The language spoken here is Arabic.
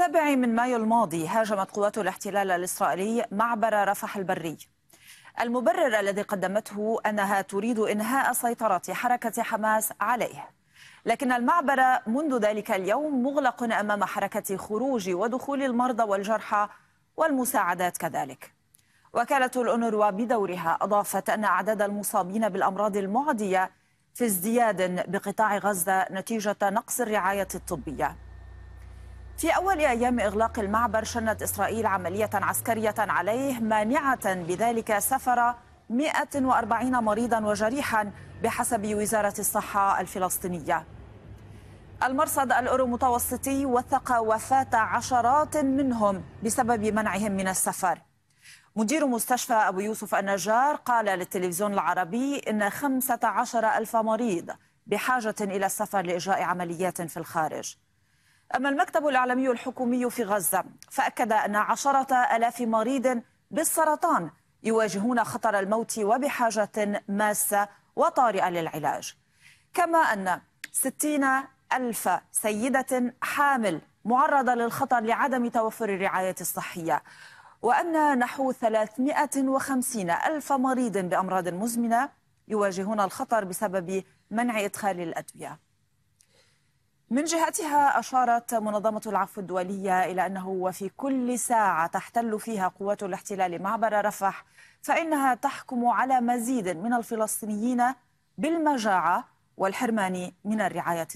السابع من مايو الماضي هاجمت قوات الاحتلال الإسرائيلي معبر رفح البري المبرر الذي قدمته أنها تريد إنهاء سيطرة حركة حماس عليه لكن المعبر منذ ذلك اليوم مغلق أمام حركة خروج ودخول المرضى والجرحى والمساعدات كذلك وكالة الأونروا بدورها أضافت أن أعداد المصابين بالأمراض المعدية في ازدياد بقطاع غزة نتيجة نقص الرعاية الطبية في أول أيام إغلاق المعبر شنت إسرائيل عملية عسكرية عليه مانعة بذلك سفر 140 مريضا وجريحا بحسب وزارة الصحة الفلسطينية المرصد الأورومتوسطي وثق وفاة عشرات منهم بسبب منعهم من السفر مدير مستشفى أبو يوسف النجار قال للتلفزيون العربي إن 15 ألف مريض بحاجة إلى السفر لإجراء عمليات في الخارج أما المكتب الإعلامي الحكومي في غزة فأكد أن عشرة ألاف مريض بالسرطان يواجهون خطر الموت وبحاجة ماسة وطارئة للعلاج كما أن ستين ألف سيدة حامل معرضة للخطر لعدم توفر الرعاية الصحية وأن نحو 350 ألف مريض بأمراض مزمنة يواجهون الخطر بسبب منع إدخال الأدوية من جهتها أشارت منظمة العفو الدولية إلى أنه في كل ساعة تحتل فيها قوات الاحتلال معبر رفح فإنها تحكم على مزيد من الفلسطينيين بالمجاعة والحرمان من الرعاية